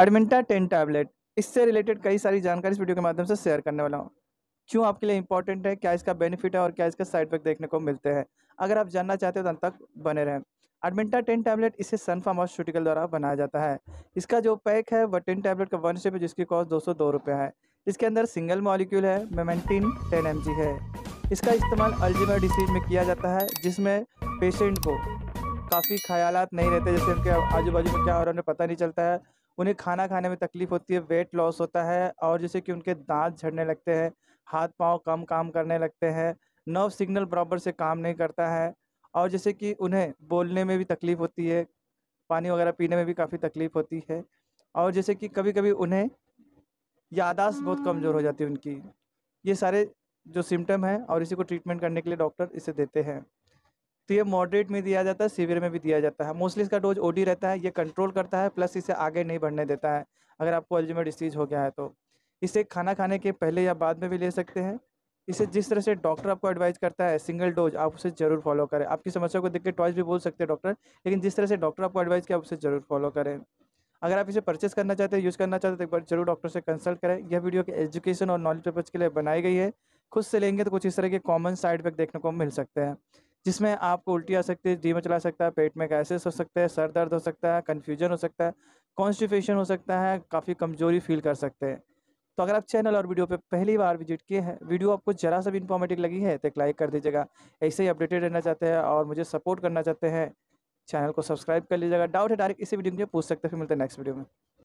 एडमिंटा ten tablet इससे related कई सारी जानकारी इस वीडियो के माध्यम से शेयर करने वाला हूँ क्यों आपके लिए इंपॉर्टेंट है क्या इसका बेनिफिट है और क्या इसका साइड इफेक्ट देखने को मिलते हैं अगर आप जानना चाहते हो तो अंत तक बने रहें एडमिंटा टेन टैबलेट इसे सन फार्मास्यूटिकल द्वारा बनाया जाता है इसका जो पैक है वह टेन टैबलेट का वन शेप है जिसकी कॉस्ट दो सौ दो रुपये है इसके अंदर सिंगल मॉलिक्यूल है मेमेंटिन टेन एम है इसका इस्तेमाल अल्जीमर डिसीज में किया जाता है जिसमें पेशेंट को काफ़ी ख्यालात नहीं रहते जैसे उनके आजू बाजू में क्या हो रहा है उन्हें पता नहीं चलता है उन्हें खाना खाने में तकलीफ होती है वेट लॉस होता है और जैसे कि उनके दांत झड़ने लगते हैं हाथ पाँव कम काम करने लगते हैं नर्व सिग्नल बराबर से काम नहीं करता है और जैसे कि उन्हें बोलने में भी तकलीफ़ होती है पानी वगैरह पीने में भी काफ़ी तकलीफ़ होती है और जैसे कि कभी कभी उन्हें यादाश्त बहुत कमज़ोर हो जाती है उनकी ये सारे जो सिम्टम हैं और इसी को ट्रीटमेंट करने के लिए डॉक्टर इसे देते हैं तो ये मॉडरेट में दिया जाता है सीवियर में भी दिया जाता है मोस्टली इसका डोज ओडी रहता है ये कंट्रोल करता है प्लस इसे आगे नहीं बढ़ने देता है अगर आपको अल्जीमेट डिसीज हो गया है तो इसे खाना खाने के पहले या बाद में भी ले सकते हैं इसे जिस तरह से डॉक्टर आपको एडवाइस करता है सिंगल डोज आप उसे जरूर फॉलो करें आपकी समस्या को देख के ट्वाइस भी बोल सकते हैं डॉक्टर लेकिन जिस तरह से डॉक्टर आपको एडवाइस किया आप उसे जरूर फॉलो करें अगर आप इसे परचेस करना चाहते हैं यूज़ करना चाहते हैं तो एक बार जरूर डॉक्टर से कंसल्ट करें यह वीडियो के एजुकेशन और नॉलेज पर्पज़ के लिए बनाई गई है खुद से लेंगे तो कुछ इस तरह के कॉमन साइड इफेक्ट देखने को मिल सकते हैं जिसमें आपको उल्टी आ सकती है जी में चला सकता है पेट में गैसेस हो सकते हैं सर दर्द हो सकता है कन्फ्यूजन हो सकता है कॉन्स्टिपेशन हो सकता है काफ़ी कमजोरी फील कर सकते हैं तो अगर आप चैनल और वीडियो पे पहली बार विजिट किए हैं वीडियो आपको जरा सा भी इन्फॉर्मेटिव लगी है तो एक लाइक कर दीजिएगा ऐसे ही अपडेटेड रहना चाहते हैं और मुझे सपोर्ट करना चाहते हैं चैनल को सब्सक्राइब कर लीजिएगा डाउट है डायरेक्ट इसी वीडियो में पूछ सकते हैं फिर मिलते हैं नेक्स्ट वीडियो में